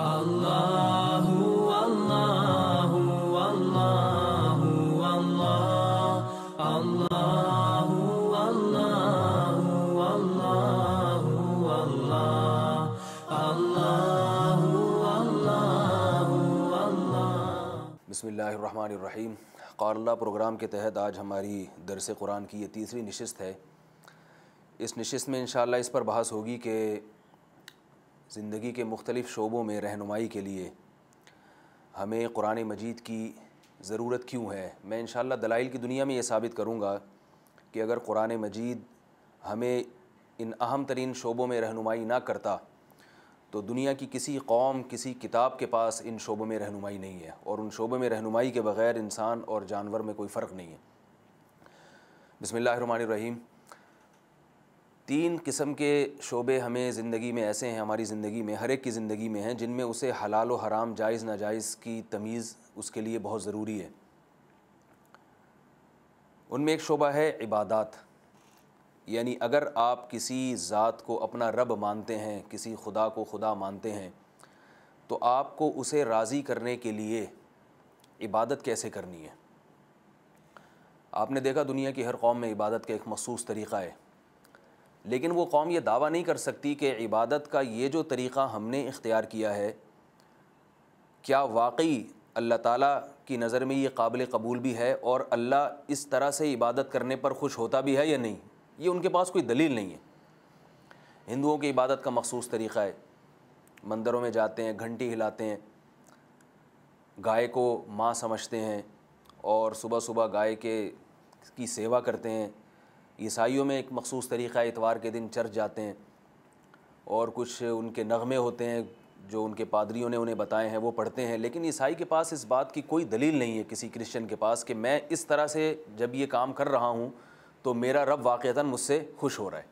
रहीम कारला programme के तहत आज हमारी दरस कुरान की ये तीसरी नशस्त है इस नशस्त में इन इस पर बहस होगी कि ज़िंदगी के मुख्तलिफ़ शोबों में रहनुमाई के लिए हमें कुरान मजीद की ज़रूरत क्यों है मैं इन दलाइल की दुनिया में ये साबित करूँगा कि अगर कुरान मजीद हमें इन अहम तरीन शोबों में रहनुमाई ना करता तो दुनिया की किसी कौम किसी किताब के पास इन शोबों में रहनुमाई नहीं है और उन शोबों में रहनुमाई के बग़ैर इंसान और जानवर में कोई फ़र्क नहीं है बसमिल्लर रहीम तीन किस्म के शोबे हमें ज़िंदगी में ऐसे हैं हमारी ज़िंदगी में हर एक की ज़िंदगी में हैं जिनमें उसे हलाल व हराम जायज़ नाजायज़ की तमीज़ उसके लिए बहुत ज़रूरी है उनमें एक शोबा है इबादत यानी अगर आप किसी ज़ात को अपना रब मानते हैं किसी खुदा को खुदा मानते हैं तो आपको उसे राज़ी करने के लिए इबादत कैसे करनी है आपने देखा दुनिया की हर कौम में इबादत का एक मखसूस तरीक़ा है लेकिन वो कौम ये दावा नहीं कर सकती कि इबादत का ये जो तरीक़ा हमने इख्तियार किया है क्या वाकई अल्लाह ताला की नज़र में ये काबिल कबूल भी है और अल्लाह इस तरह से इबादत करने पर खुश होता भी है या नहीं ये उनके पास कोई दलील नहीं है हिंदुओं की इबादत का मखसूस तरीक़ा है मंदिरों में जाते हैं घंटी हिलाते हैं गाय को माँ समझते हैं और सुबह सुबह गाय के की सेवा करते हैं ईसाइयों में एक मखसूस तरीक़ा इतवार के दिन चर्च जाते हैं और कुछ उनके नगमे होते हैं जो उनके पादरियों ने उन्हें बताए हैं वो पढ़ते हैं लेकिन ईसाई के पास इस बात की कोई दलील नहीं है किसी क्रिश्चन के पास कि मैं इस तरह से जब ये काम कर रहा हूँ तो मेरा रब वाक़ता मुझसे खुश हो रहा है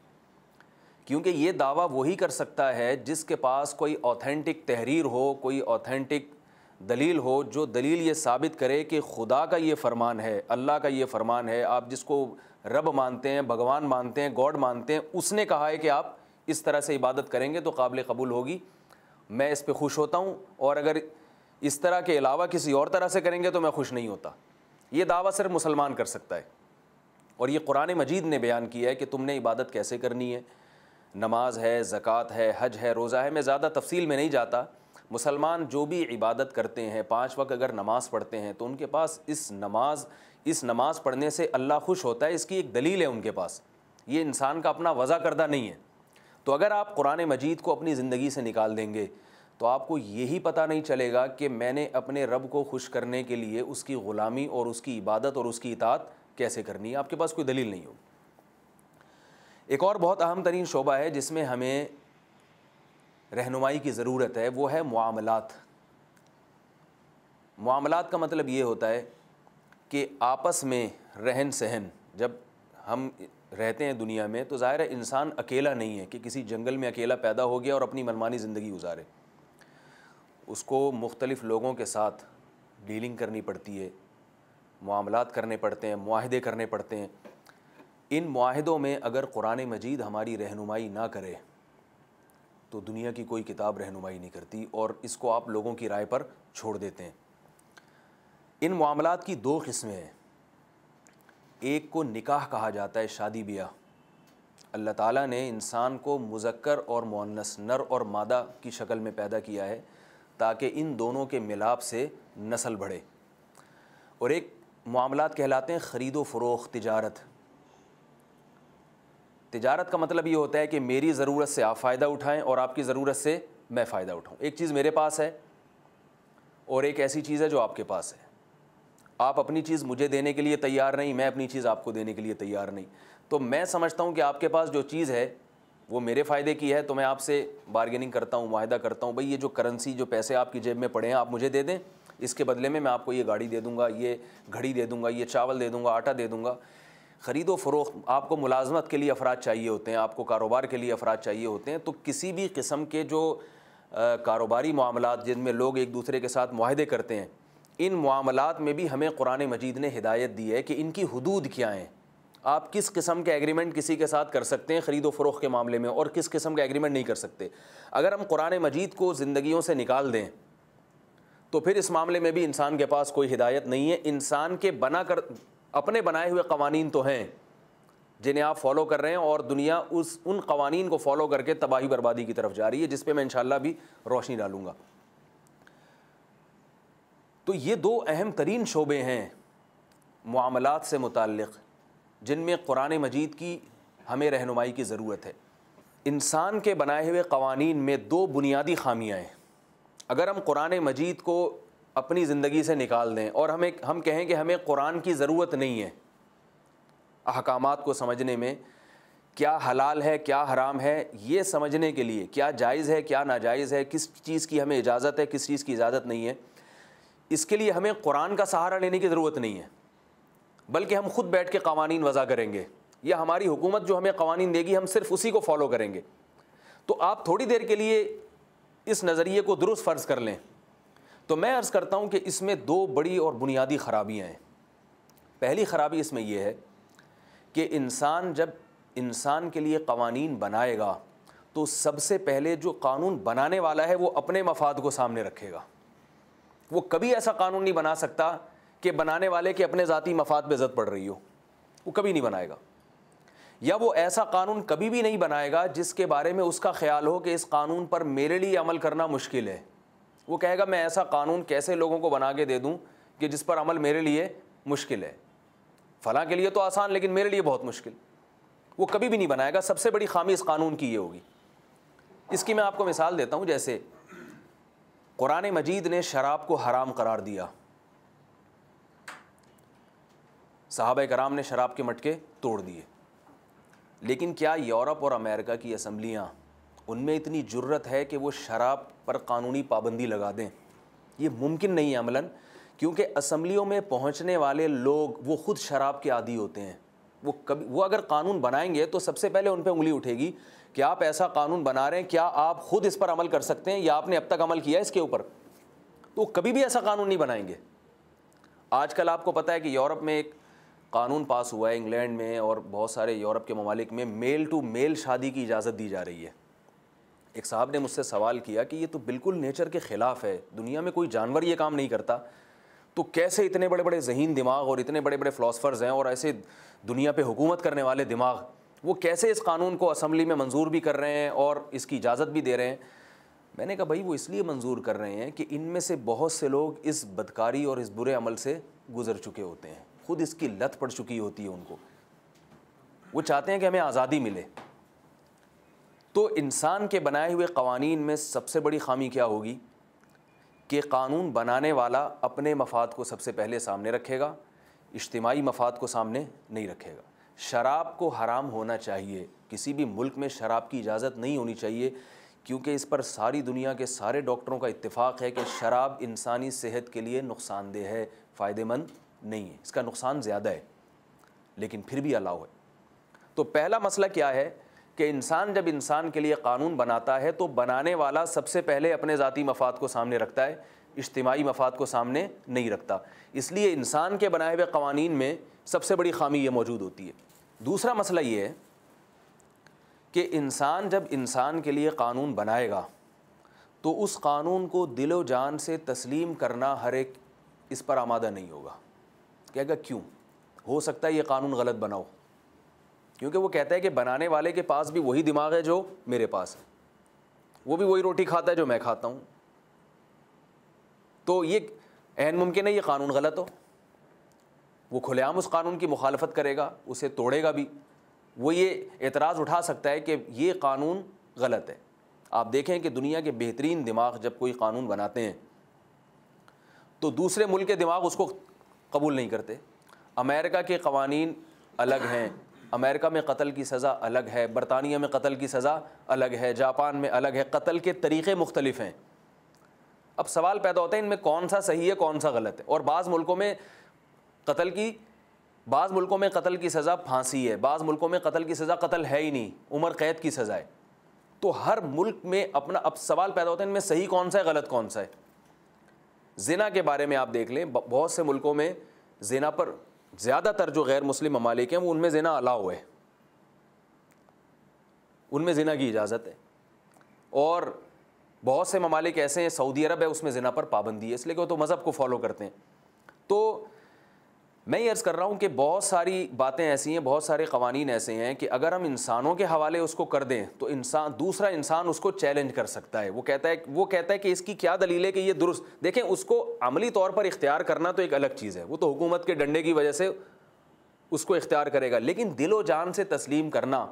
क्योंकि ये दावा वही कर सकता है जिसके पास कोई ऑथेंटिक तहरीर हो कोई ऑथेंटिक दलील हो जो दलील ये साबित करे कि खुदा का ये फरमान है अल्लाह का ये फरमान है आप जिसको रब मानते हैं भगवान मानते हैं गॉड मानते हैं उसने कहा है कि आप इस तरह से इबादत करेंगे तो काबिल कबूल होगी मैं इस पर खुश होता हूँ और अगर इस तरह के अलावा किसी और तरह से करेंगे तो मैं खुश नहीं होता ये दावा सिर्फ मुसलमान कर सकता है और ये कुरान मजीद ने बयान किया है कि तुमने इबादत कैसे करनी है नमाज है ज़क़़त है हज है रोज़ा है मैं ज़्यादा तफसील में नहीं जाता मुसलमान जो भी इबादत करते हैं पाँच वक्त अगर नमाज़ पढ़ते हैं तो उनके पास इस नमाज इस नमाज़ पढ़ने से अल्लाह खुश होता है इसकी एक दलील है उनके पास ये इंसान का अपना वज़ा करदा नहीं है तो अगर आप कुरान मजीद को अपनी ज़िंदगी से निकाल देंगे तो आपको यही पता नहीं चलेगा कि मैंने अपने रब को खुश करने के लिए उसकी ग़ुलामी और उसकी इबादत और उसकी इतात कैसे करनी है आपके पास कोई दलील नहीं होगी एक और बहुत अहम तरीन शोबा है जिसमें हमें रहनुमाई की ज़रूरत है वो है मामलत मामलात का मतलब ये होता है कि आपस में रहन सहन जब हम रहते हैं दुनिया में तो ज़ाहिर है इंसान अकेला नहीं है कि किसी जंगल में अकेला पैदा हो गया और अपनी मनमानी ज़िंदगी गुजारे उसको मुख्तलिफ़ लोगों के साथ डीलिंग करनी पड़ती है मामलात करने पड़ते हैं माहदे करने पड़ते हैं इन माहदों में अगर कुरान मजीद हमारी रहनुमाई ना करे तो दुनिया की कोई किताब रहनुमाई नहीं करती और इसको आप लोगों की राय पर छोड़ देते हैं इन मामला की दो किस्में हैं एक को निकाह कहा जाता है शादी ब्याह अल्लाह ताला ने इंसान को मुजक्कर और मोनस नर और मादा की शक्ल में पैदा किया है ताकि इन दोनों के मिलाप से नस्ल बढ़े और एक मामलात कहलाते हैं ख़रीदो फ़रोख तजारत तिजारत का मतलब ये होता है कि मेरी ज़रूरत से आप फ़ायदा उठाएं और आपकी ज़रूरत से मैं फ़ायदा उठाऊं एक चीज़ मेरे पास है और एक ऐसी चीज़ है जो आपके पास है आप अपनी चीज़ मुझे देने के लिए तैयार नहीं मैं अपनी चीज़ आपको देने के लिए तैयार नहीं तो मैं समझता हूँ कि आपके पास जो चीज़ है वो मेरे फ़ायदे की है तो मैं आपसे बार्गेनिंग करता हूँ माहिदा करता हूँ भाई ये जो करेंसी जो पैसे आपकी जेब में पड़े हैं आप मुझे दे दें इसके बदले में मैं आपको ये गाड़ी दे दूँगा ये घड़ी दे दूँगा ये चावल दे दूँगा आटा दे दूँगा ख़रीदो फ़रोख आपको मुलाजमत के लिए अफराद चाहिए होते हैं आपको कारोबार के लिए अफराद चाहिए होते हैं तो किसी भी किस्म के जो कारोबारी मामला जिनमें लोग एक दूसरे के साथ माहदे करते हैं इन मामलों में भी हमें कुरान मजीद ने हिदायत दी है कि इनकी हदूद क्या हैं आप किस किस्म के एग्रीमेंट किसी के साथ कर सकते हैं ख़रीदो फ़रोख के मामले में और किस किस्म का एग्रीमेंट नहीं कर सकते अगर हम कुरान मजीद को ज़िंदगियों से निकाल दें तो फिर इस मामले में भी इंसान के पास कोई हिदायत नहीं है इंसान के बना कर अपने बनाए हुए कवानी तो हैं जिन्हें आप फॉलो कर रहे हैं और दुनिया उस उन कवानी को फॉलो करके तबाही बर्बादी की तरफ जा रही है जिस पे मैं इंशाल्लाह भी रोशनी डालूंगा तो ये दो अहम तरीन शोबे हैं मामलात से मुतक़ जिनमें कुरान मजीद की हमें रहनुमाई की ज़रूरत है इंसान के बनाए हुए कवानी में दो बुनियादी खामियाँ हैं अगर हम कुरान मजीद को अपनी ज़िंदगी से निकाल दें और हमें हम कहें कि हमें कुरान की ज़रूरत नहीं है अहकाम को समझने में क्या हलाल है क्या हराम है ये समझने के लिए क्या जायज़ है क्या नाजायज़ है किस चीज़ की हमें इजाज़त है किस चीज़ की इजाज़त नहीं है इसके लिए हमें कुरान का सहारा लेने की ज़रूरत नहीं है बल्कि हम खुद बैठ के कवानी वज़ा करेंगे या हमारी हुकूमत जो हमें कवानी देगी हम सिर्फ उसी को फॉलो करेंगे तो आप थोड़ी देर के लिए इस नज़रिए को दुरुस्त फ़र्ज़ कर लें तो मैं अर्ज़ करता हूँ कि इसमें दो बड़ी और बुनियादी ख़राबियाँ हैं पहली ख़राबी इसमें यह है कि इंसान जब इंसान के लिए कवानीन बनाएगा तो सबसे पहले जो कानून बनाने वाला है वो अपने मफाद को सामने रखेगा वो कभी ऐसा कानून नहीं बना सकता कि बनाने वाले के अपने ज़ाती मफाद पर जद पड़ रही हो वो कभी नहीं बनाएगा या वो ऐसा कानून कभी भी नहीं बनाएगा जिसके बारे में उसका ख्याल हो कि इस कानून पर मेरे लिए अमल करना मुश्किल है वो कहेगा मैं ऐसा कानून कैसे लोगों को बना के दे दूँ कि जिस पर अमल मेरे लिए मुश्किल है फ़लाँ के लिए तो आसान लेकिन मेरे लिए बहुत मुश्किल वो कभी भी नहीं बनाएगा सबसे बड़ी खामी इस कानून की ये होगी इसकी मैं आपको मिसाल देता हूँ जैसे कुरान मजीद ने शराब को हराम करार दिया साहब कराम ने शराब के मटके तोड़ दिए लेकिन क्या यूरोप और अमेरिका की असम्बलियाँ उनमें इतनी ज़रूरत है कि वो शराब पर कानूनी पाबंदी लगा दें ये मुमकिन नहीं है अमला क्योंकि असम्बलियों में पहुंचने वाले लोग वो ख़ुद शराब के आदि होते हैं वो कभी वो अगर कानून बनाएंगे तो सबसे पहले उन पर उंगली उठेगी कि आप ऐसा कानून बना रहे हैं क्या आप खुद इस पर अमल कर सकते हैं या आपने अब तक अमल किया इसके ऊपर तो कभी भी ऐसा कानून नहीं बनाएंगे आजकल आपको पता है कि यूरोप में एक कानून पास हुआ है इंग्लैंड में और बहुत सारे यूरोप के ममालिक में मेल टू मेल शादी की इजाज़त दी जा रही है एक साहब ने मुझसे सवाल किया कि ये तो बिल्कुल नेचर के ख़िलाफ़ है दुनिया में कोई जानवर ये काम नहीं करता तो कैसे इतने बड़े बड़े जहन दिमाग और इतने बड़े बड़े फ़िलासफ़र्स हैं और ऐसे दुनिया पे हुकूमत करने वाले दिमाग वो कैसे इस कानून को असम्बली में मंजूर भी कर रहे हैं और इसकी इजाज़त भी दे रहे हैं मैंने कहा भाई वो इसलिए मंजूर कर रहे हैं कि इनमें से बहुत से लोग इस बदकारी और इस बुरे अमल से गुजर चुके होते हैं खुद इसकी लत पड़ चुकी होती है उनको वो चाहते हैं कि हमें आज़ादी मिले तो इंसान के बनाए हुए कवानीन में सबसे बड़ी खामी क्या होगी कि कानून बनाने वाला अपने मफाद को सबसे पहले सामने रखेगा इज्तमाही मफाद को सामने नहीं रखेगा शराब को हराम होना चाहिए किसी भी मुल्क में शराब की इजाज़त नहीं होनी चाहिए क्योंकि इस पर सारी दुनिया के सारे डॉक्टरों का इतफ़ाक़ है कि शराब इंसानी सेहत के लिए नुकसानदेह है फ़ायदेमंद नहीं है इसका नुकसान ज़्यादा है लेकिन फिर भी अलाउ है तो पहला मसला क्या है कि इंसान जब इंसान के लिए कानून बनाता है तो बनाने वाला सबसे पहले अपने ज़ाती मफाद को सामने रखता है इज्तमी मफाद को सामने नहीं रखता इसलिए इंसान के बनाए हुए कवानीन में सबसे बड़ी खामी ये मौजूद होती है दूसरा मसला ये है कि इंसान जब इंसान के लिए कानून बनाएगा तो उस कानून को दिलो जान से तस्लीम करना हर एक इस पर आमादा नहीं होगा कहेगा क्यों हो सकता है ये कानून गलत बनाओ क्योंकि वो कहता है कि बनाने वाले के पास भी वही दिमाग है जो मेरे पास है वो भी वही रोटी खाता है जो मैं खाता हूँ तो ये अहम मुमकिन है ये कानून गलत हो वो खुलेआम उस कानून की मुखालफत करेगा उसे तोड़ेगा भी वो ये एतराज़ उठा सकता है कि ये कानून गलत है आप देखें कि दुनिया के बेहतरीन दिमाग जब कोई कानून बनाते हैं तो दूसरे मुल्क के दिमाग उसको कबूल नहीं करते अमेरिका के कवानीन अलग हैं अमेरिका में कत्ल की सज़ा अलग है बरतानिया में कत्ल की सज़ा अलग है जापान में अलग है कत्ल के तरीक़े मुख्तलिफ हैं अब सवाल पैदा होता है इनमें कौन सा सही है कौन सा गलत है और बाज़ मुल्कों में कत्ल की बाज़ मुल्कों में कत्ल की सज़ा फांसी है बाज़ मुल्कों में कत्ल की सज़ा कत्ल है ही नहीं उम्र कैद की सज़ा है तो हर मुल्क में अपना अब सवाल पैदा होता है इनमें सही कौन सा है गलत कौन सा है जिना के बारे में आप देख लें बहुत से मुल्कों में जिना पर ज़्यादातर जो गैर मुस्लिम ममालिक हैं वो उनमें जना अलाउ है उनमें जना की इजाज़त है और बहुत से ममालिक ऐसे हैं सऊदी अरब है उसमें जिना पर पाबंदी है इसलिए कि वो तो मज़हब को फॉलो करते हैं तो मैं ये अर्ज़ कर रहा हूँ कि बहुत सारी बातें ऐसी हैं बहुत सारे कवानीन ऐसे हैं कि अगर हम इंसानों के हवाले उसको कर दें तो इंसान दूसरा इंसान उसको चैलेंज कर सकता है वो कहता है वो कहता है कि इसकी क्या दलील है कि ये दुरुस्त देखें उसको अमली तौर पर इख्तियार करना तो एक अलग चीज़ है वो तो हुकूमत के डंडे की वजह से उसको इख्तियार करेगा लेकिन दिलो जान से तस्लीम करना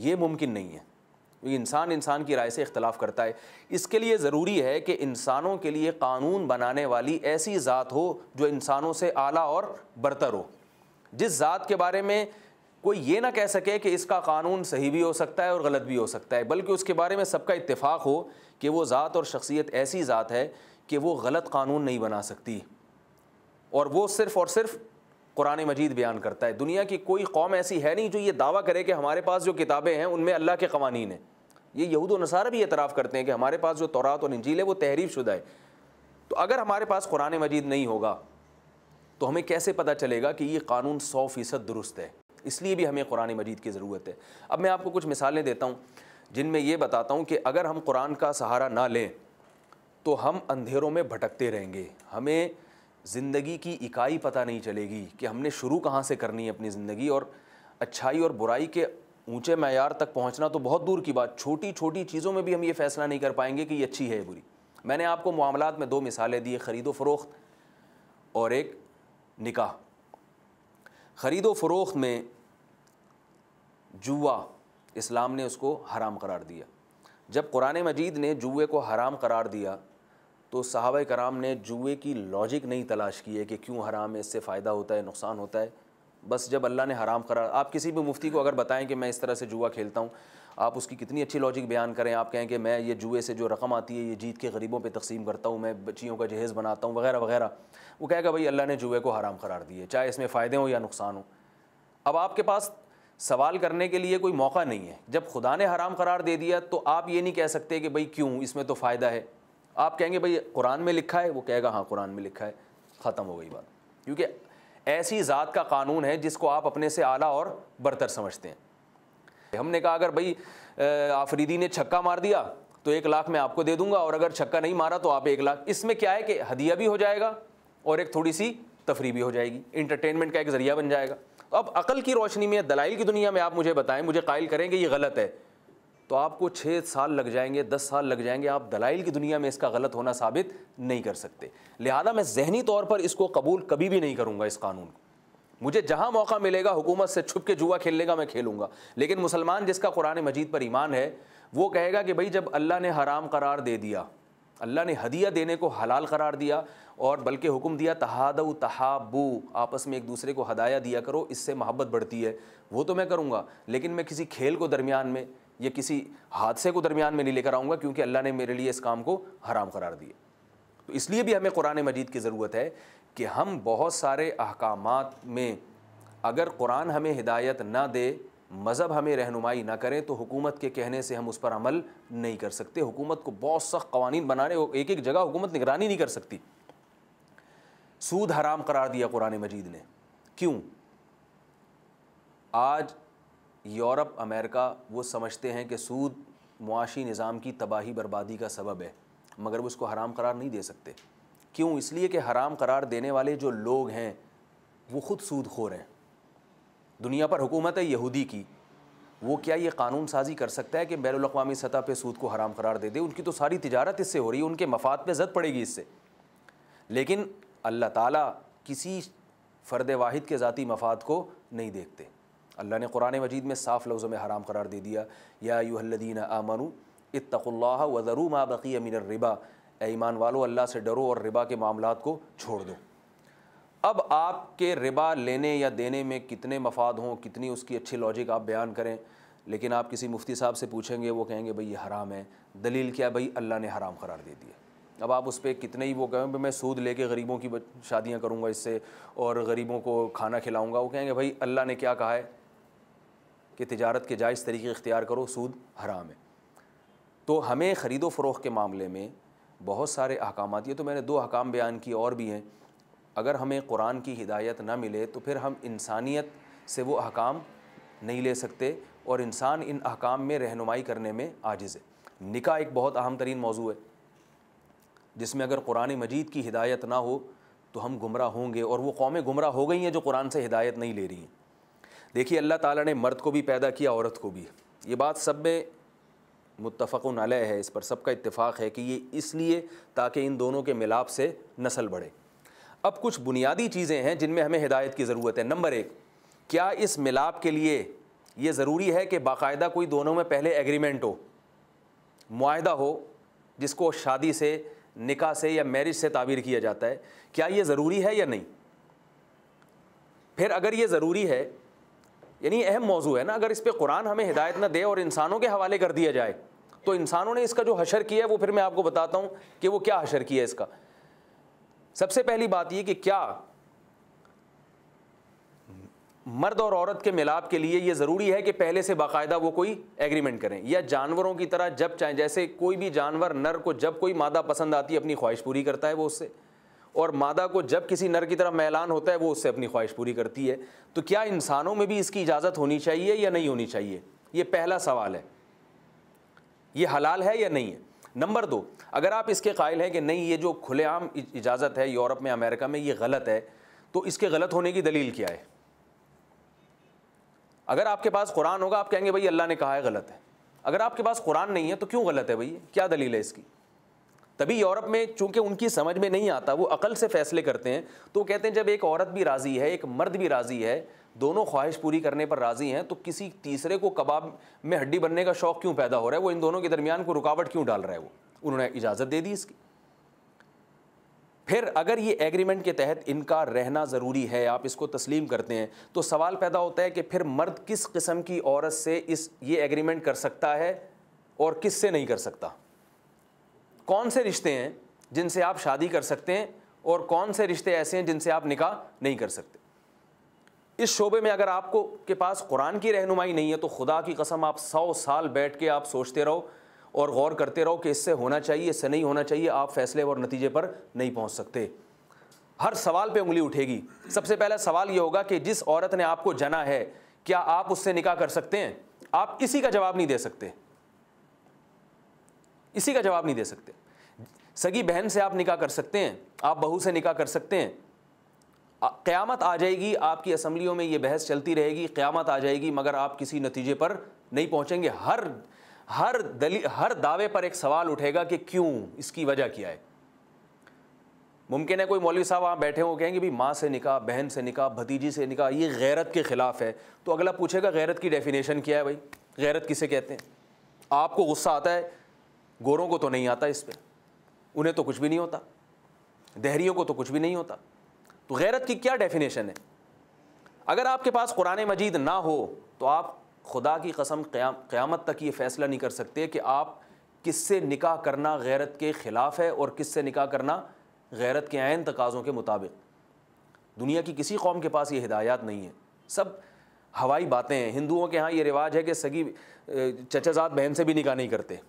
ये मुमकिन नहीं है इंसान इंसान की राय से इख्तलाफ करता है इसके लिए ज़रूरी है कि इंसानों के लिए कानून बनाने वाली ऐसी ज़ात हो जो इंसानों से आला और बरतर हो जिस ज़ात के बारे में कोई ये ना कह सके कि इसका कानून सही भी हो सकता है और गलत भी हो सकता है बल्कि उसके बारे में सबका इतफ़ाक़ हो कि वो ज़ात और शख्सियत ऐसी ज़ात है कि वो गलत कानून नहीं बना सकती और वो सिर्फ़ और सिर्फ़ कुरान मजीद बयान करता है दुनिया की कोई कौम ऐसी है नहीं जो ये दावा करे कि हमारे पास जो किताबें हैं उनमें अल्लाह के कवानीन हैं ये यहूद नसारा भी एतराफ़ करते हैं कि हमारे पास जो तौरात और इंजील है वो तहरीफ शुदा है तो अगर हमारे पास कुरान मजीद नहीं होगा तो हमें कैसे पता चलेगा कि ये कानून सौ फ़ीसद दुरुस्त है इसलिए भी हमें कुरान मजीद की ज़रूरत है अब मैं आपको कुछ मिसालें देता हूँ जिनमें यह बताता हूँ कि अगर हम कुरान का सहारा ना लें तो हम अंधेरों में भटकते रहेंगे हमें ज़िंदगी की इकाई पता नहीं चलेगी कि हमने शुरू कहाँ से करनी है अपनी ज़िंदगी और अच्छाई और बुराई के ऊंचे मैार तक पहुंचना तो बहुत दूर की बात छोटी छोटी चीज़ों में भी हम ये फैसला नहीं कर पाएंगे कि ये अच्छी है बुरी मैंने आपको मामला में दो मिसालें दी ख़रीदो फ़रोख्त और एक निकाह ख़रीदो फ़रोख्त में जुआ इस्लाम ने उसको हराम करार दिया जब कुरान मजीद ने जुए को हराम करार दिया तो साहब कराम ने जुए की लॉजिक नहीं तलाश की है कि क्यों हराम है इससे फ़ायदा होता है नुकसान होता है बस जब अल्लाह ने हराम करार आप किसी भी मुफ्ती को अगर बताएं कि मैं इस तरह से जुआ खेलता हूँ आप उसकी कितनी अच्छी लॉजिक बयान करें आप कहें कि मैं ये जुए से जो रकम आती है ये जीत के गरीबों पे तकसीम करता हूँ मैं बच्चियों का जहेज़ बनाता हूँ वगैरह वगैरह वो कहेगा भाई अल्लाह ने जुए को हराम करार दिए चाहे इसमें फ़ायदे हों या नुकसान हो अब आपके पास सवाल करने के लिए कोई मौका नहीं है जब खुदा ने हराम करार दे दिया तो आप ये नहीं कह सकते कि भाई क्यों इसमें तो फ़ायदा है आप कहेंगे भाई कुरान में लिखा है वो कहेगा हाँ कुरान में लिखा है ख़त्म हो गई बात क्योंकि ऐसी ज़ात का कानून है जिसको आप अपने से आला और बरतर समझते हैं हमने कहा अगर भाई आफरीदी ने छक्का मार दिया तो एक लाख मैं आपको दे दूंगा और अगर छक्का नहीं मारा तो आप एक लाख इसमें क्या है कि हदिया भी हो जाएगा और एक थोड़ी सी तफरी भी हो जाएगी इंटरटेनमेंट का एक जरिया बन जाएगा अब अकल की रोशनी में दलाइल की दुनिया में आप मुझे बताएं मुझे कायल करें कि ये गलत है तो आपको छः साल लग जाएंगे दस साल लग जाएंगे आप दलाइल की दुनिया में इसका गलत होना साबित नहीं कर सकते लिहाजा मैं जहनी तौर पर इसको कबूल कभी भी नहीं करूँगा इस कानून को मुझे जहाँ मौका मिलेगा हुकूमत से छुप के जुआ खेलने का मैं खेलूँगा लेकिन मुसलमान जिसका कुरान मजीद पर ईमान है वो कहेगा कि भाई जब अल्लाह ने हराम करार दे दिया अल्लाह ने हदिया देने को हलाल करार दिया और बल्कि हुक्म दिया तहाद तहाबू आपस में एक दूसरे को हदाया दिया करो इससे मोहब्बत बढ़ती है वो तो मैं करूँगा लेकिन मैं किसी खेल को दरमियान में ये किसी हादसे को दरमियान में नहीं लेकर आऊँगा क्योंकि अल्लाह ने मेरे लिए इस काम को हराम करार दिया तो इसलिए भी हमें कुरान मजीद की ज़रूरत है कि हम बहुत सारे अहकाम में अगर कुरान हमें हिदायत ना दे मज़हब हमें रहनुमाई ना करें तो हुकूमत के कहने से हम उस पर अमल नहीं कर सकते हुकूमत को बहुत सख्त कवानीन बनाने एक एक जगह हुकूमत निगरानी नहीं कर सकती सूद हराम करार दिया कुरान मजीद ने क्यों आज यूरोप अमेरिका वो समझते हैं कि सूद मुआशी निज़ाम की तबाही बर्बादी का सबब है मगर वो उसको हराम करार नहीं दे सकते क्यों इसलिए कि हराम करार देने वाले जो लोग हैं वो ख़ुद सूद खो रहे हैं दुनिया पर हुकूमत है यहूदी की वो क्या ये कानून साजी कर सकता है कि बैन अवी सतह पर सूद को हराम करार दे दे उनकी तो सारी तजारत इससे हो रही है उनके मफाद पर जद पड़ेगी इससे लेकिन अल्लाह ताला किसी फ़र्द वाहिद के ज़ाती मफाद को नहीं देखते अल्लाह ने कुरान मजीद में साफ़ लफ्ज़ों में हराम करार दे दिया या यूहल्लिन आमनु इतकुल्ला वज़रू मा बकी अमीन रिबा ईमान वालो अल्लाह से डरो और रिबा के मामला को छोड़ दो अब आपके रिबा लेने या देने में कितने मफाद हों कितनी उसकी अच्छी लॉजिक आप बयान करें लेकिन आप किसी मुफ्ती साहब से पूछेंगे वो कहेंगे भाई ये हराम है दलील क्या भाई अल्लाह ने हराम करार दे दिया अब आप उस पर कितने ही वो कहें मैं सूद लेके गरीबों की शादियां करूंगा इससे और गरीबों को खाना खिलाऊंगा वो कहेंगे भाई अल्लाह ने क्या कहा है कि तजारत के जायज़ तरीके इख्तियार करो सूद हराम है तो हमें ख़रीदो फ़रोख के मामले में बहुत सारे अहकाम ये तो मैंने दो हकाम बयान किए और भी हैं अगर हमें कुरान की हिदायत ना मिले तो फिर हम इंसानियत से वो अहकाम नहीं ले सकते और इंसान इन अहकाम में रहनुमाई करने में आजिज़ है निका एक बहुत अहम तरीन मौजू है जिसमें अगर कुरान मजीद की हिदायत ना हो तो हम गुमराह होंगे और वो कौमें गुमराह हो गई हैं जो कुरान से हिदायत नहीं ले रही हैं देखिए अल्लाह ताला ने मर्द को भी पैदा किया औरत को भी ये बात सब में मुतफ़न अलह है इस पर सबका इतफ़ाक़ है कि ये इसलिए ताकि इन दोनों के मिलाप से नस्ल बढ़े अब कुछ बुनियादी चीज़ें हैं जिनमें हमें हिदायत की ज़रूरत है नंबर एक क्या इस मिलाप के लिए ये ज़रूरी है कि बाकायदा कोई दोनों में पहले एग्रीमेंट हो माहा हो जिसको शादी से निका से या मैरिज से ताबीर किया जाता है क्या ये ज़रूरी है या नहीं फिर अगर ये ज़रूरी है यानी अहम मौजू है ना अगर इस पर कुरान हमें हिदायत ना दे और इंसानों के हवाले कर दिया जाए तो इंसानों ने इसका जो हशर किया है वो फिर मैं आपको बताता हूँ कि वो क्या हशर किया है इसका सबसे पहली बात यह कि क्या मर्द और औरत के मिलाप के लिए यह ज़रूरी है कि पहले से बाकायदा वो कोई एग्रीमेंट करें या जानवरों की तरह जब चाहे जैसे कोई भी जानवर नर को जब कोई मादा पसंद आती है अपनी ख्वाहिश पूरी करता है वो उससे और मादा को जब किसी नर की तरह मैलान होता है वो उससे अपनी ख्वाहिश पूरी करती है तो क्या इंसानों में भी इसकी इजाज़त होनी चाहिए या नहीं होनी चाहिए ये पहला सवाल है ये हलाल है या नहीं है नंबर दो अगर आप इसके कायल हैं कि नहीं ये जो खुलेआम इजाज़त है यूरोप में अमेरिका में ये गलत है तो इसके गलत होने की दलील क्या है अगर आपके पास कुरान होगा आप कहेंगे भाई अल्लाह ने कहा है गलत है अगर आपके पास कुरान नहीं है तो क्यों गलत है भाई क्या दलील है इसकी तभी यूरोप में चूंकि उनकी समझ में नहीं आता वो अकल से फैसले करते हैं तो कहते हैं जब एक औरत भी राज़ी है एक मर्द भी राज़ी है दोनों ख्वाहिश पूरी करने पर राज़ी हैं तो किसी तीसरे को कबाब में हड्डी बनने का शौक़ क्यों पैदा हो रहा है वो इन दोनों के दरमियान को रुकावट क्यों डाल रहा है वो उन्होंने इजाज़त दे दी इसकी फिर अगर ये एग्रीमेंट के तहत इनका रहना ज़रूरी है आप इसको तस्लीम करते हैं तो सवाल पैदा होता है कि फिर मर्द किस किस्म की औरत से इस ये एग्रीमेंट कर सकता है और किस से नहीं कर सकता कौन से रिश्ते हैं जिनसे आप शादी कर सकते हैं और कौन से रिश्ते ऐसे हैं जिनसे आप निकाह नहीं कर सकते इस शोबे में अगर आपको के पास कुरान की रहनुमाई नहीं है तो खुदा की कसम आप सौ साल बैठ के आप सोचते रहो और गौर करते रहो कि इससे होना चाहिए इससे नहीं होना चाहिए आप फैसले और नतीजे पर नहीं पहुंच सकते हर सवाल पे उंगली उठेगी सबसे पहला सवाल ये होगा कि जिस औरत ने आपको जना है क्या आप उससे निकाह कर सकते हैं आप इसी का जवाब नहीं दे सकते इसी का जवाब नहीं दे सकते सगी बहन से आप निकाह कर सकते हैं आप बहू से निकाह कर सकते हैं क़यामत आ जाएगी आपकी असम्बलियों में ये बहस चलती रहेगी क़यामत आ जाएगी मगर आप किसी नतीजे पर नहीं पहुँचेंगे हर हर दली हर दावे पर एक सवाल उठेगा कि क्यों इसकी वजह क्या है मुमकिन है कोई मौलवी साहब वहाँ बैठे हो कहेंगे भी माँ से निकाह बहन से निकाह भतीजी से निकाह ये गैरत के ख़िलाफ़ है तो अगला पूछेगा गैरत की डेफिनेशन क्या है भाई गैरत किसे कहते हैं आपको गुस्सा आता है गोरों को तो नहीं आता इस पर उन्हें तो कुछ भी नहीं होता दहरियों को तो कुछ भी नहीं होता तो गैरत की क्या डेफिनेशन है अगर आपके पास कुरान मजीद ना हो तो आप खुदा की कसम क़्यामत तक ये फ़ैसला नहीं कर सकते कि आप किससे निकाह करना गैरत के ख़िलाफ़ है और किससे निकाह करना गैरत के आन तकाज़ों के मुताबिक दुनिया की किसी कौम के पास ये हिदायत नहीं है सब हवाई बातें हैं हिंदुओं के यहाँ ये रिवाज है कि सगी चचाजात बहन से भी निकाह नहीं करते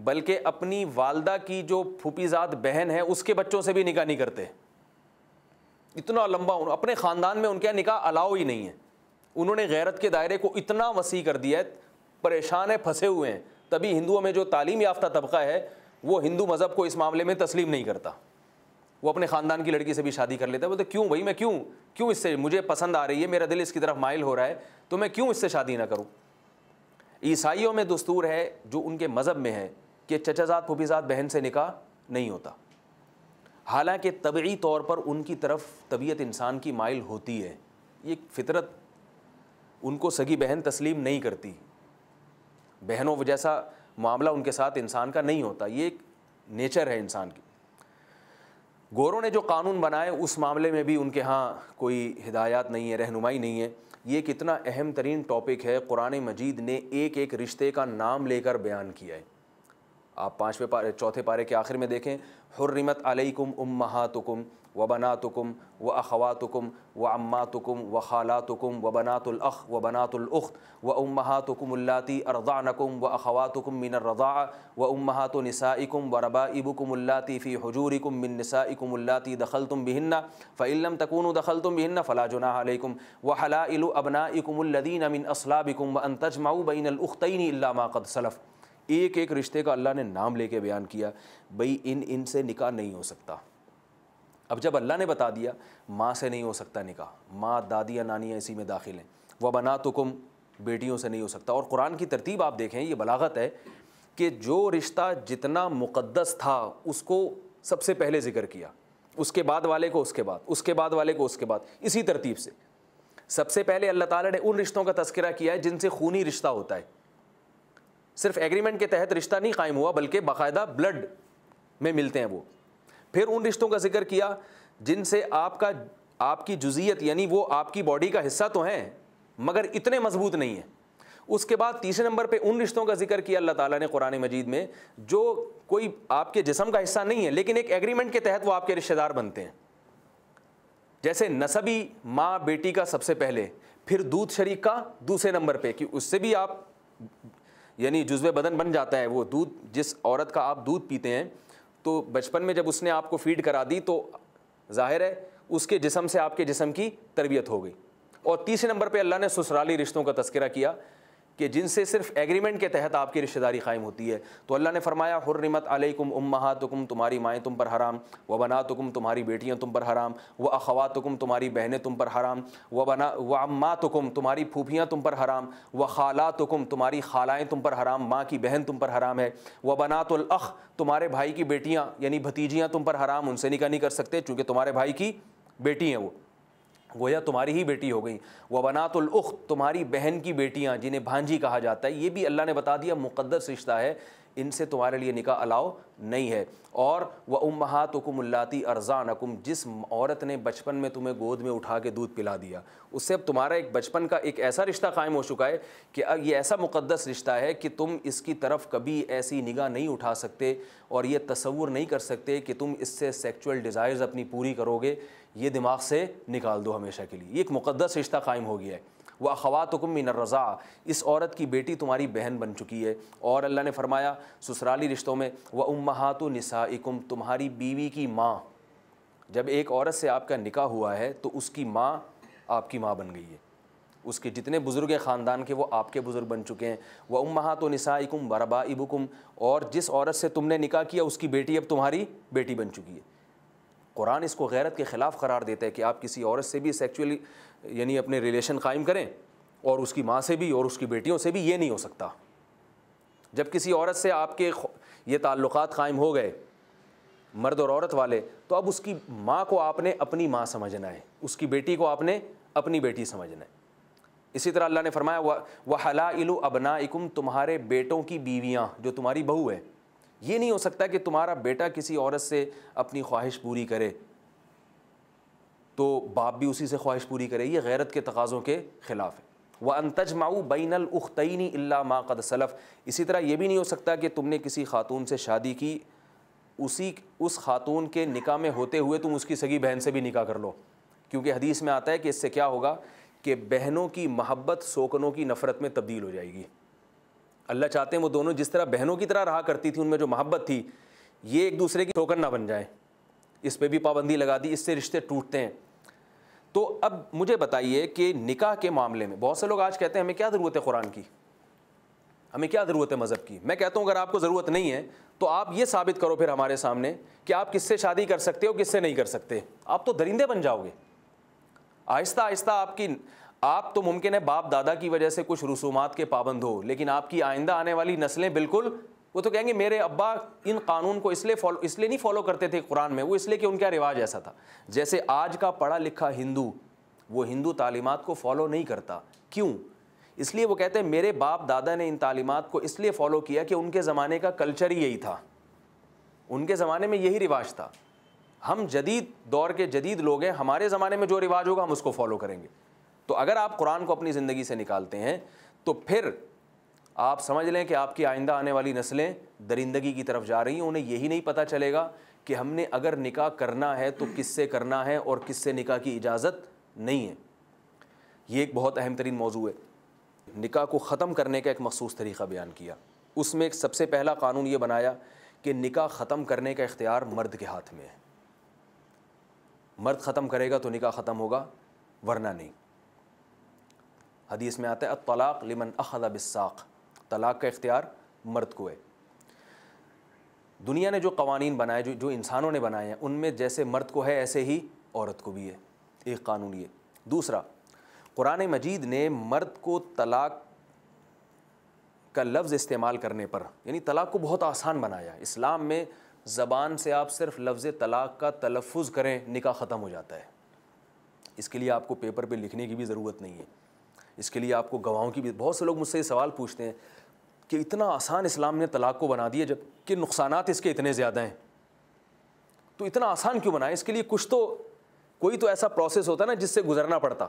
बल्कि अपनी वालदा की जो फूपीजात बहन है उसके बच्चों से भी निकाह नहीं करते इतना लंबा अपने ख़ानदान में उनके यहाँ निकाह अलाउ ही नहीं है उन्होंने गैरत के दायरे को इतना वसी कर दिया है परेशान है फंसे हुए हैं तभी हिंदुओं में जो तालीम याफ्ता तबका है वो हिंदू मज़हब को इस मामले में तस्लीम नहीं करता वो अपने ख़ानदान की लड़की से भी शादी कर लेता है बोलते तो क्यों भाई मैं क्यों क्यों इससे मुझे पसंद आ रही है मेरा दिल इसकी तरफ माइल हो रहा है तो मैं क्यों इससे शादी ना करूँ ईसाइयों में दस्तूर है जो उनके मज़हब में है कि चचाजात फूफीजात बहन से निकाह नहीं होता हालांकि तबी तौर पर उनकी तरफ तबीयत इंसान की माइल होती है ये फितरत उनको सगी बहन तस्लीम नहीं करती बहनों जैसा मामला उनके साथ इंसान का नहीं होता ये एक नेचर है इंसान की गोरों ने जो कानून बनाए उस मामले में भी उनके यहाँ कोई हिदायत नहीं है रहनुमाई नहीं है ये कितना अहम तरीन टॉपिक है कुरान मजीद ने एक एक रिश्ते का नाम लेकर बयान किया है आप पाँचवें पारे चौथे पारे के आखिर में देखें हुर्रिमत अलैकुम उम्महातुकुम व बनातुकुम व अखवातुकुम व अम्मातुकुम व खालातुकुम व अख व बनातुलउख्त व उल्लाती अरदानकुम व अखवातुकुम मिन अरदा व उम्महातु निसाइकुम व उल्लाती फ़ी हुजूरिकुम मिन नसाइकुमल्लाती दखल तुम बिहन्ना फ़ैलम तकून दखल तुम बिहन्ना फ़ला जुना अलैकुम व अबनाइकुम अबनाइकुमल्लदीन मिन असलाबिकुम व अन तजमाऊ बैन अलउख्तनी इल्ला मा कद सलफ़ एक एक रिश्ते का अल्लाह ने नाम लेके बयान किया भाई इन इन से निकाह नहीं हो सकता अब जब अल्लाह ने बता दिया माँ से नहीं हो सकता निकाह माँ दादियाँ नानियाँ इसी में दाखिल हैं वह बना तो कुम बेटियों से नहीं हो सकता और कुरान की तरतीब आप देखें ये बलागत है कि जो रिश्ता जितना मुक़दस था उसको सबसे पहले ज़िक्र किया उसके बाद वाले को उसके बाद उसके बाद वाले को उसके बाद इसी तरतीब से सबसे पहले अल्लाह ताला ने उन रिश्तों का तस्करा किया है जिनसे खूनी रिश्ता होता है सिर्फ एग्रीमेंट के तहत रिश्ता नहीं कायम हुआ बल्कि बाकायदा ब्लड में मिलते हैं वो फिर उन रिश्तों का जिक्र किया जिनसे आपका आपकी जुजियत यानी वो आपकी बॉडी का हिस्सा तो हैं मगर इतने मजबूत नहीं हैं उसके बाद तीसरे नंबर पे उन रिश्तों का जिक्र किया अल्लाह ताला ने कुरान मजीद में जो कोई आपके जिसम का हिस्सा नहीं है लेकिन एक एग्रीमेंट के तहत वो आपके रिश्तेदार बनते हैं जैसे नसबी माँ बेटी का सबसे पहले फिर दूध शरीक का दूसरे नंबर पे कि उससे भी आप यानी जुज्व बदन बन जाता है वो दूध जिस औरत का आप दूध पीते हैं तो बचपन में जब उसने आपको फीड करा दी तो जाहिर है उसके जिसम से आपके जिसम की तरबियत हो गई और तीसरे नंबर पर अल्लाह ने ससुराली रिश्तों का तस्करा किया कि जिनसे सिर्फ एग्रीमेंट के तहत आपकी रिश्तेदारी कायम होती है तो अल्लाह ने फरमाया हुर्रमत अलैकुम उम्माहातुकुम तुम्हारी माएँ तुम पर हराम व बना तुकुम तुम्हारी बेटियाँ तुम पर हराम व अखवातुकुम तुम्हारी बहनें तुम पर हराम व बना व अम्मा तुकुम तुम्हारी फूफियाँ तुम पर हराम व खाला तुकुम तुम्हारी खालाएँ तुम पर हराम माँ की बहन तुम पर हराम है व बनातुलअख तुम्हारे भाई की बेटियाँ यानी भतीजियाँ तुम पर हराम उनसे निकाह नहीं कर सकते चूँकि तुम्हारे भाई की बेटी हैं वो गोया तुम्हारी ही बेटी हो गई व उख तुम्हारी बहन की बेटियाँ जिन्हें भांजी कहा जाता है ये भी अल्लाह ने बता दिया मुक़दस रिश्ता है इनसे तुम्हारे लिए निका अलाव नहीं है और वह उम्महात हुकुमल्लाती अरजान अकुम जिस औरत ने बचपन में तुम्हें गोद में उठा के दूध पिला दिया उससे अब तुम्हारा एक बचपन का एक ऐसा रिश्ता कायम हो चुका है कि अब ये ऐसा मुकदस रिश्ता है कि तुम इसकी तरफ कभी ऐसी निगाह नहीं उठा सकते और ये तस्वूर नहीं कर सकते कि तुम इससे सेक्चुअल डिज़ायर्स अपनी पूरी करोगे ये दिमाग से निकाल दो हमेशा के लिए ये एक मुकदस रिश्ता कायम हो गया है वह अखवात मिन रज़ा इस औरत की बेटी तुम्हारी बहन बन चुकी है और अल्लाह ने फरमाया ससुराली रिश्तों में वह उम्मात नसाकुम तुम्हारी बीवी की माँ जब एक औरत से आपका निका हुआ है तो उसकी माँ आपकी माँ बन गई है उसके जितने बुज़ुर्ग ख़ानदान के वो आपके बुज़ुर्ग बन चुके हैं वह उम तो नसाकुम बरबा इबुकुम और जिस औरत से तुमने निकाह किया उसकी बेटी अब तुम्हारी बेटी बन चुकी है कुरान इसको गैरत के ख़िलाफ़ करार देता है कि आप किसी औरत से भी सेक्चुअली यानी अपने रिलेशन कायम करें और उसकी माँ से भी और उसकी बेटियों से भी ये नहीं हो सकता जब किसी औरत से आपके ये ताल्लुक़ कायम हो गए मर्द और औरत वाले तो अब उसकी माँ को आपने अपनी माँ समझना है उसकी बेटी को आपने अपनी बेटी समझना है इसी तरह अल्लाह ने फरमाया वह हला इलु अबना तुम्हारे बेटों की बीवियाँ जो तुम्हारी बहू है ये नहीं हो सकता कि तुम्हारा बेटा किसी औरत से अपनी ख्वाहिश पूरी करे तो बाप भी उसी से ख्वाहिश पूरी करे ये गैरत के तकाज़ों के ख़िलाफ़ है व अंतज माऊ बैन उख्तनी इल्ला मा कद सलफ़ इसी तरह ये भी नहीं हो सकता कि तुमने किसी खातून से शादी की उसी उस खातून के निका में होते हुए तुम उसकी सगी बहन से भी निका कर लो क्योंकि हदीस में आता है कि इससे क्या होगा कि बहनों की महब्बत सोकनों की नफ़रत में तब्दील हो जाएगी अल्लाह चाहते हैं वो दोनों जिस तरह बहनों की तरह रहा करती थी उनमें जो मोहब्बत थी ये एक दूसरे की ठोकर ना बन जाए इस पर भी पाबंदी लगा दी इससे रिश्ते टूटते हैं तो अब मुझे बताइए कि निकाह के मामले में बहुत से लोग आज कहते हैं हमें क्या ज़रूरत है कुरान की हमें क्या ज़रूरत है मज़हब की मैं कहता हूँ अगर आपको ज़रूरत नहीं है तो आप ये साबित करो फिर हमारे सामने कि आप किससे शादी कर सकते हो किससे नहीं कर सकते आप तो दरिंदे बन जाओगे आहिस्ता आहिस्ता आपकी आप तो मुमकिन है बाप दादा की वजह से कुछ रसूमात के पाबंद हो लेकिन आपकी आइंदा आने वाली नस्लें बिल्कुल वो तो कहेंगे मेरे अब्बा इन कानून को इसलिए फॉलो इसलिए नहीं फॉलो करते थे कुरान में वो इसलिए कि उनका रिवाज ऐसा था जैसे आज का पढ़ा लिखा हिंदू वो हिंदू तालीमत को फॉलो नहीं करता क्यों इसलिए वो कहते हैं मेरे बाप दादा ने इन तालीमत को इसलिए फॉलो किया कि उनके ज़माने का कल्चर ही यही था उनके ज़माने में यही रिवाज था हम जदीद दौर के जदीद लोग हैं हमारे ज़माने में जो रिवाज होगा हम उसको फॉलो करेंगे तो अगर आप कुरान को अपनी ज़िंदगी से निकालते हैं तो फिर आप समझ लें कि आपकी आइंदा आने वाली नस्लें दरिंदगी की तरफ जा रही हैं उन्हें यही नहीं पता चलेगा कि हमने अगर निकाह करना है तो किससे करना है और किससे निकाह की इजाज़त नहीं है ये एक बहुत अहम तरीन मौजू है निकाह को ख़त्म करने का एक मखसूस तरीक़ा बयान किया उसमें एक सबसे पहला कानून ये बनाया कि निकाह ख़त्म करने का इख्तियार मर्द के हाथ में है मर्द ख़त्म करेगा तो निकाह ख़त्म होगा वरना नहीं हदीस में आता है तलाक़ लिमन अखद बिसाक तलाक़ का इख्तियार मर्द को है दुनिया ने जो कवानीन बनाए जो जो इंसानों ने बनाए हैं उनमें जैसे मर्द को है ऐसे ही औरत को भी है एक कानून ये दूसरा कुरान मजीद ने मर्द को तलाक का लफ्ज़ इस्तेमाल करने पर यानी तलाक को बहुत आसान बनाया इस्लाम में ज़बान से आप सिर्फ लफ्ज़ तलाक का तलफ़ करें निका ख़त्म हो जाता है इसके लिए आपको पेपर पे लिखने की भी ज़रूरत नहीं है इसके लिए आपको गवाहों की भी बहुत से लोग मुझसे ये सवाल पूछते हैं कि इतना आसान इस्लाम ने तलाक को बना दिया जबकि नुकसान इसके इतने ज़्यादा हैं तो इतना आसान क्यों बनाए इसके लिए कुछ तो कोई तो ऐसा प्रोसेस होता ना जिससे गुजरना पड़ता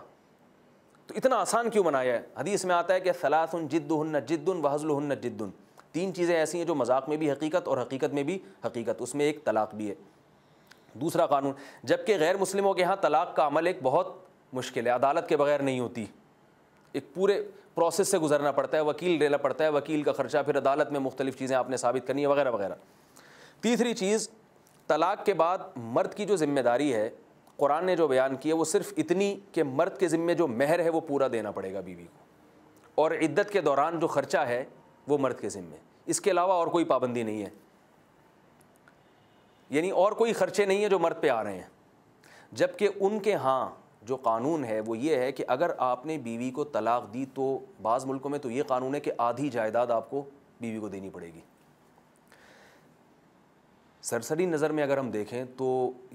तो इतना आसान क्यों बनाया है हदीस में आता है कि सलासुन जिद्दुन जिद्दुन न ज़िद्दन तीन चीज़ें ऐसी हैं जो मजाक में भी हकीकत और हकीकत में भी हकीकत उसमें एक तलाक भी है दूसरा कानून जबकि गैर मुस्लिमों के यहाँ तलाक का अमल एक बहुत मुश्किल है अदालत के बगैर नहीं होती एक पूरे प्रोसेस से गुजरना पड़ता है वकील लेना पड़ता है वकील का खर्चा फिर अदालत में मुख्तलिफ चीज़ें आपने साबित करनी है वगैरह वगैरह तीसरी चीज़ तलाक के बाद मर्द की जो जिम्मेदारी है कुरान ने जो बयान किया वो सिर्फ इतनी कि मर्द के ज़िम्मे जो महर है वो पूरा देना पड़ेगा बीवी को और इद्दत के दौरान जो ख़र्चा है वो मर्द के ज़िम्मे इसके अलावा और कोई पाबंदी नहीं है यानी और कोई ख़र्चे नहीं है जो मर्द पे आ रहे हैं जबकि उनके हाँ जो कानून है वो ये है कि अगर आपने बीवी को तलाक दी तो बाज़ मुल्कों में तो ये कानून है कि आधी जायदाद आपको बीवी को देनी पड़ेगी सरसरी नज़र में अगर हम देखें तो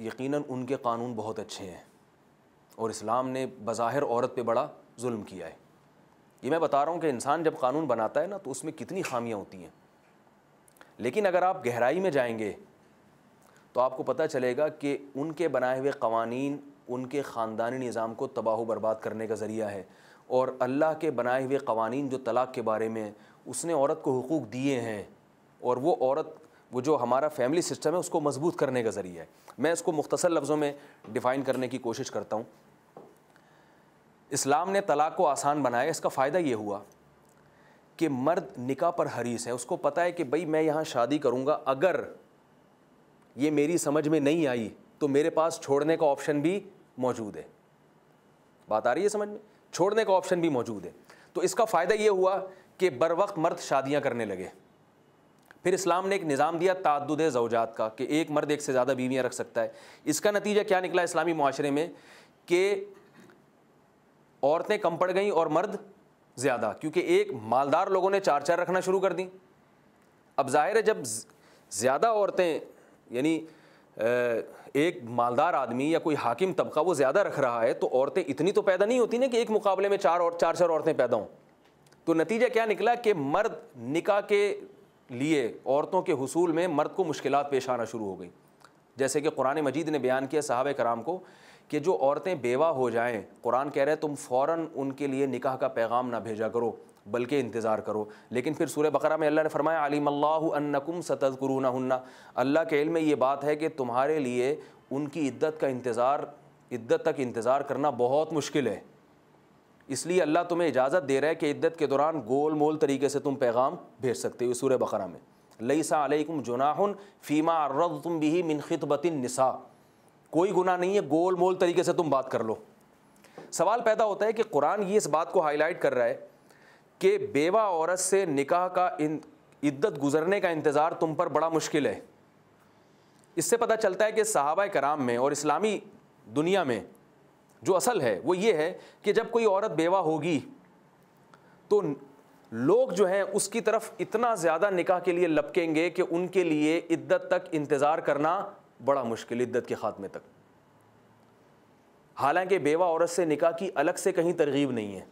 यकीनन उनके कानून बहुत अच्छे हैं और इस्लाम ने बज़ाहिर औरत पे बड़ा जुल्म किया है ये मैं बता रहा हूँ कि इंसान जब कानून बनाता है ना तो उसमें कितनी खामियाँ होती हैं लेकिन अगर आप गहराई में जाएंगे तो आपको पता चलेगा कि उनके बनाए हुए कवानीन उनके ख़ानदानी निज़ाम को तबाह बर्बाद करने का ज़रिया है और अल्लाह के बनाए हुए कवानीन जो तलाक़ के बारे में उसने औरत को हकूक़ दिए हैं और वो औरत वो जो हमारा फैमिली सिस्टम है उसको मजबूत करने का ज़रिया है मैं इसको मुख्तसर लफ्ज़ों में डिफ़ाइन करने की कोशिश करता हूँ इस्लाम ने तलाक़ को आसान बनाया इसका फ़ायदा ये हुआ कि मर्द निका पर हरीस है उसको पता है कि भाई मैं यहाँ शादी करूँगा अगर ये मेरी समझ में नहीं आई तो मेरे पास छोड़ने का ऑप्शन भी मौजूद है बात आ रही है समझ में छोड़ने का ऑप्शन भी मौजूद है तो इसका फ़ायदा ये हुआ कि बर वक्त मर्द शादियाँ करने लगे फिर इस्लाम ने एक निज़ाम दिया तादद जवजात का कि एक मर्द एक से ज़्यादा बीवियाँ रख सकता है इसका नतीजा क्या निकला इस्लामी माशरे में कि औरतें कम पड़ गईं और मर्द ज़्यादा क्योंकि एक मालदार लोगों ने चार चार रखना शुरू कर दी अब जाहिर है जब ज़्यादा औरतें यानी एक मालदार आदमी या कोई हाकिम तबका वो ज़्यादा रख रहा है तो औरतें इतनी तो पैदा नहीं होती ना कि एक मुकाबले में चार और चार चार औरतें पैदा हों तो नतीजा क्या निकला कि मर्द निका के लिए औरतों के हसूल में मर्द को मुश्किल पेश आना शुरू हो गई जैसे कि कुरान मजीद ने बयान किया साहब कराम को कि जो औरतें बेवा हो जाएं कुरान कह रहे हैं तुम फ़ौर उनके लिए निकाह का पैगाम ना भेजा करो बल्कि इंतज़ार करो लेकिन फिर सूर्य बकरा में अल्लाह ने फरमाया अलीमल्लाकुम सतकरूना हन्ना अल्लाह के इल में ये बात है कि तुम्हारे लिए उनकी इद्दत का इंतज़ार इद्दत तक इंतज़ार करना बहुत मुश्किल है इसलिए अल्लाह तुम्हें इजाज़त दे रहा है कि इद्दत के दौरान गोल मोल तरीके से तुम पैगाम भेज सकते हो सूर्य बकरा में लईसा अलैकुम जुनाहुन फ़ीमा अर्रद तुम भी मिन खितबतिन निसा कोई गुना नहीं है गोल मोल तरीके से तुम बात कर लो सवाल पैदा होता है कि कुरान ये इस बात को हाईलाइट कर रहा है कि बेवा औरत से निकाह का इद्दत गुजरने का इंतज़ार तुम पर बड़ा मुश्किल है इससे पता चलता है कि सहाबा कराम में और इस्लामी दुनिया में जो असल है वो ये है कि जब कोई औरत बेवा होगी तो लोग जो हैं उसकी तरफ इतना ज़्यादा निकाह के लिए लपकेंगे कि उनके लिए इद्दत तक इंतज़ार करना बड़ा मुश्किल इद्दत के ख़ात्मे तक हालांकि बेवा औरत से निकाह की अलग से कहीं तरगीब नहीं है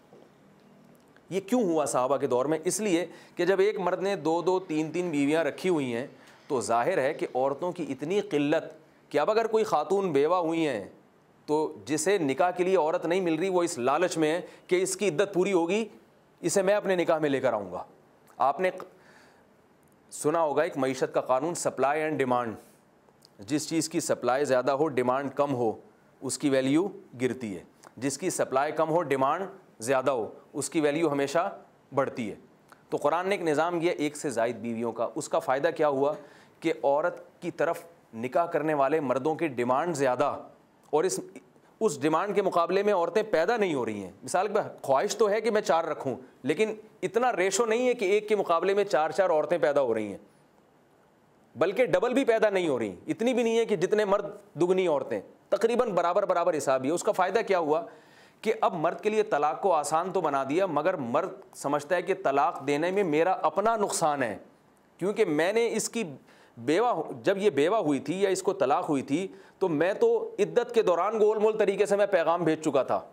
ये क्यों हुआ साहबा के दौर में इसलिए कि जब एक मर्द ने दो दो तीन तीन बीवियाँ रखी हुई हैं तो जाहिर है कि औरतों की इतनी किल्लत कि अब अगर कोई खातून बेवा हुई हैं तो जिसे निकाह के लिए औरत नहीं मिल रही वो इस लालच में है कि इसकी इद्दत पूरी होगी इसे मैं अपने निकाह में लेकर आऊँगा आपने सुना होगा एक मीशत का कानून सप्लाई एंड डिमांड जिस चीज़ की सप्लाई ज़्यादा हो डिमांड कम हो उसकी वैल्यू गिरती है जिसकी सप्लाई कम हो डिमांड ज़्यादा हो उसकी वैल्यू हमेशा बढ़ती है तो कुरान ने एक निज़ाम किया एक से जायद बीवियों का उसका फ़ायदा क्या हुआ कि औरत की तरफ निकाह करने वाले मर्दों की डिमांड ज़्यादा और इस उस डिमांड के मुकाबले में औरतें पैदा नहीं हो रही हैं मिसाल के ख्वाहिश तो है कि मैं चार रखूं लेकिन इतना रेशो नहीं है कि एक के मुकाबले में चार चार औरतें पैदा हो रही हैं बल्कि डबल भी पैदा नहीं हो रही इतनी भी नहीं है कि जितने मर्द दुगनी औरतें तकरीबन बराबर बराबर हिसाब ही है उसका फ़ायदा क्या हुआ कि अब मर्द के लिए तलाक को आसान तो बना दिया मगर मर्द समझता है कि तलाक देने में मेरा अपना नुकसान है क्योंकि मैंने इसकी बेवा जब ये बेवा हुई थी या इसको तलाक हुई थी तो मैं तो इद्दत के दौरान गोल मोल तरीके से मैं पैगाम भेज चुका था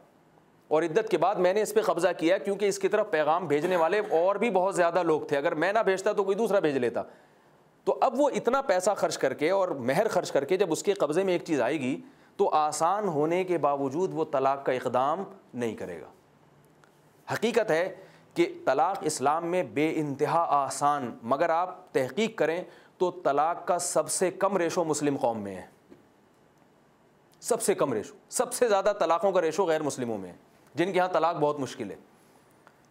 और इद्दत के बाद मैंने इस पर कब्ज़ा किया क्योंकि इसकी तरफ पैगाम भेजने वाले और भी बहुत ज़्यादा लोग थे अगर मैं ना भेजता तो कोई दूसरा भेज लेता तो अब वो इतना पैसा खर्च करके और मेहर खर्च करके जब उसके कब्ज़े में एक चीज़ आएगी तो आसान होने के बावजूद वो तलाक़ का इकदाम नहीं करेगा हकीकत है कि तलाक़ इस्लाम में बे इंतहा आसान मगर आप तहकीक करें तो तलाक़ का सबसे कम रेशो मुस्लिम कौम में है सबसे कम रेशो सबसे ज़्यादा तलाक़ों का रेशो गैर मुस्लिमों में है जिनके यहाँ तलाक़ बहुत मुश्किल है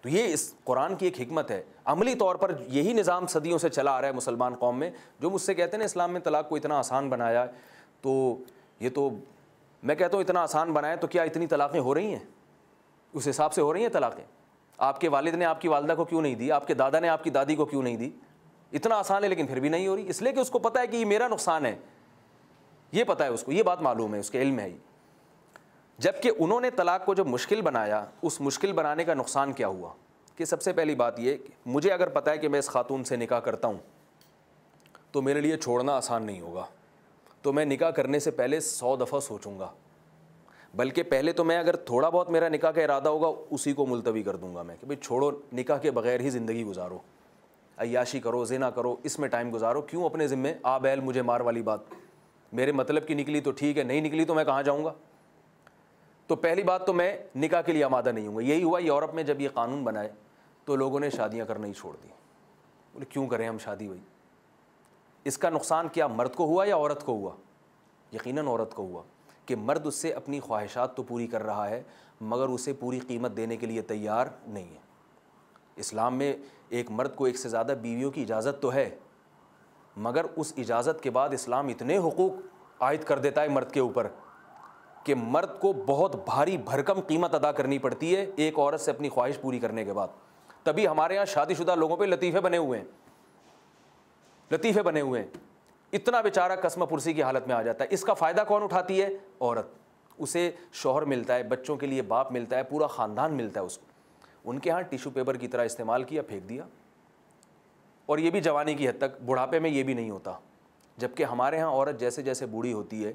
तो ये इस कुरान की एक हमत है अमली तौर पर यही निज़ाम सदियों से चला आ रहा है मुसलमान कौम में जो मुझसे कहते हैं ना इस्लाम में तलाक़ को इतना आसान बनाया है तो ये तो मैं कहता हूँ इतना आसान बनाए तो क्या इतनी तलाक़ें हो रही हैं उस हिसाब से हो रही हैं तलाक़ें आपके वालिद ने आपकी वालदा को क्यों नहीं दी आपके दादा ने आपकी दादी को क्यों नहीं दी इतना आसान है लेकिन फिर भी नहीं हो रही इसलिए कि उसको पता है कि ये मेरा नुकसान है ये पता है उसको ये बात मालूम है उसके इल्म है जबकि उन्होंने तलाक को जब मुश्किल बनाया उस मुश्किल बनाने का नुकसान क्या हुआ कि सबसे पहली बात ये मुझे अगर पता है कि मैं इस खातून से निकाह करता हूँ तो मेरे लिए छोड़ना आसान नहीं होगा तो मैं निकाह करने से पहले सौ दफ़ा सोचूंगा बल्कि पहले तो मैं अगर थोड़ा बहुत मेरा निकाह का इरादा होगा उसी को मुलतवी कर दूंगा मैं कि भाई छोड़ो निकाह के बगैर ही ज़िंदगी गुजारो अयाशी करो जिना करो इसमें टाइम गुजारो क्यों अपने ज़िम्मे आ बैल मुझे मार वाली बात मेरे मतलब की निकली तो ठीक है नहीं निकली तो मैं कहाँ जाऊँगा तो पहली बात तो मैं निकाह के लिए आमादा नहीं हूँ यही हुआ यूरोप में जब ये कानून बनाए तो लोगों ने शादियाँ करना ही छोड़ दी बोले क्यों करें हम शादी भाई इसका नुकसान क्या मर्द को हुआ या औरत को हुआ यकीनन औरत को हुआ कि मर्द उससे अपनी ख्वाहिशात तो पूरी कर रहा है मगर उसे पूरी कीमत देने के लिए तैयार नहीं है इस्लाम में एक मर्द को एक से ज़्यादा बीवियों की इजाज़त तो है मगर उस इजाज़त के बाद इस्लाम इतने हकूक़ आयद कर देता है मर्द के ऊपर कि मर्द को बहुत भारी भरकम कीमत अदा करनी पड़ती है एक औरत से अपनी ख्वाहिश पूरी करने के बाद तभी हमारे यहाँ शादीशुदा लोगों पर लतीफ़े बने हुए हैं लतीफ़े बने हुए हैं इतना बेचारा पुरसी की हालत में आ जाता है इसका फ़ायदा कौन उठाती है औरत उसे शोहर मिलता है बच्चों के लिए बाप मिलता है पूरा ख़ानदान मिलता है उसको उनके यहाँ टिशू पेपर की तरह इस्तेमाल किया फेंक दिया और ये भी जवानी की हद तक बुढ़ापे में ये भी नहीं होता जबकि हमारे यहाँ औरत जैसे जैसे बूढ़ी होती है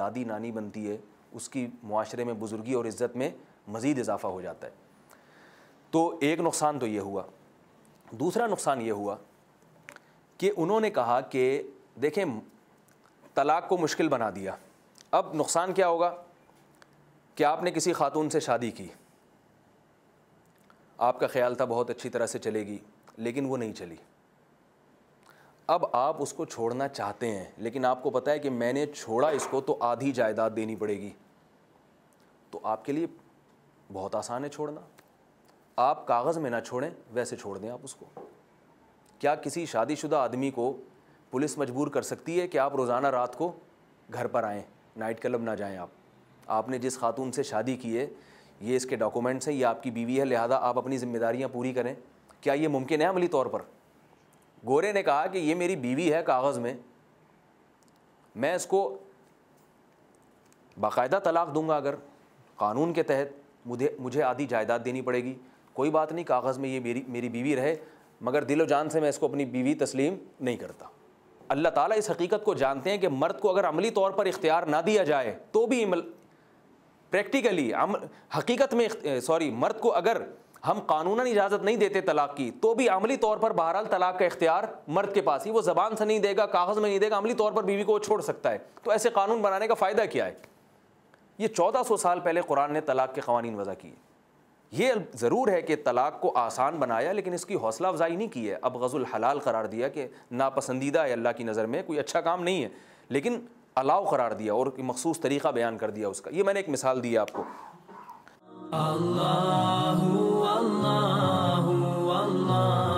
दादी नानी बनती है उसकी माशरे में बुज़ुर्गी और इज़्ज़त में मज़ीद इजाफ़ा हो जाता है तो एक नुकसान तो ये हुआ दूसरा नुकसान ये हुआ कि उन्होंने कहा कि देखें तलाक को मुश्किल बना दिया अब नुकसान क्या होगा कि आपने किसी खातून से शादी की आपका ख्याल था बहुत अच्छी तरह से चलेगी लेकिन वो नहीं चली अब आप उसको छोड़ना चाहते हैं लेकिन आपको पता है कि मैंने छोड़ा इसको तो आधी जायदाद देनी पड़ेगी तो आपके लिए बहुत आसान है छोड़ना आप कागज़ में ना छोड़ें वैसे छोड़ दें आप उसको क्या किसी शादीशुदा आदमी को पुलिस मजबूर कर सकती है कि आप रोज़ाना रात को घर पर आएँ नाइट क्लब ना जाएँ आप आपने जिस खातून से शादी की है ये इसके डॉक्यूमेंट्स हैं ये आपकी बीवी है लिहाजा आप अपनी जिम्मेदारियाँ पूरी करें क्या ये मुमकिन है अमली तौर पर गोरे ने कहा कि ये मेरी बीवी है कागज़ में मैं इसको बाकायदा तलाक दूंगा अगर कानून के तहत मुझे मुझे आधी जायदाद देनी पड़ेगी कोई बात नहीं कागज़ में ये मेरी मेरी बीवी रहे मगर दिलो जान से मैं इसको अपनी बीवी तस्लीम नहीं करता अल्लाह ताला इस हकीकत को जानते हैं कि मर्द को अगर अमली तौर पर इख्तियार ना दिया जाए तो भी प्रैक्टिकली हकीकत में सॉरी मर्द को अगर हम कानूनन इजाज़त नहीं देते तलाक की तो भी अमली तौर पर बहरहाल तलाक का इख्तियार मर्द के पास ही वो ज़बान से नहीं देगा कागज़ में नहीं देगा अमली तौर पर बीवी को छोड़ सकता है तो ऐसे कानून बनाने का फ़ायदा क्या है ये चौदह सौ साल पहले कुरान ने तलाक के कवानीन वज़ा किए ये ज़रूर है कि तलाक को आसान बनाया लेकिन इसकी हौसला अफजाई नहीं की है अब गज़ुल हलाल करार दिया कि नापसंदीदा है अल्लाह की नज़र में कोई अच्छा काम नहीं है लेकिन अलाव करार दिया और मखसूस तरीक़ा बयान कर दिया उसका ये मैंने एक मिसाल दी आपको अल्लाहु, अल्लाहु, अल्लाहु,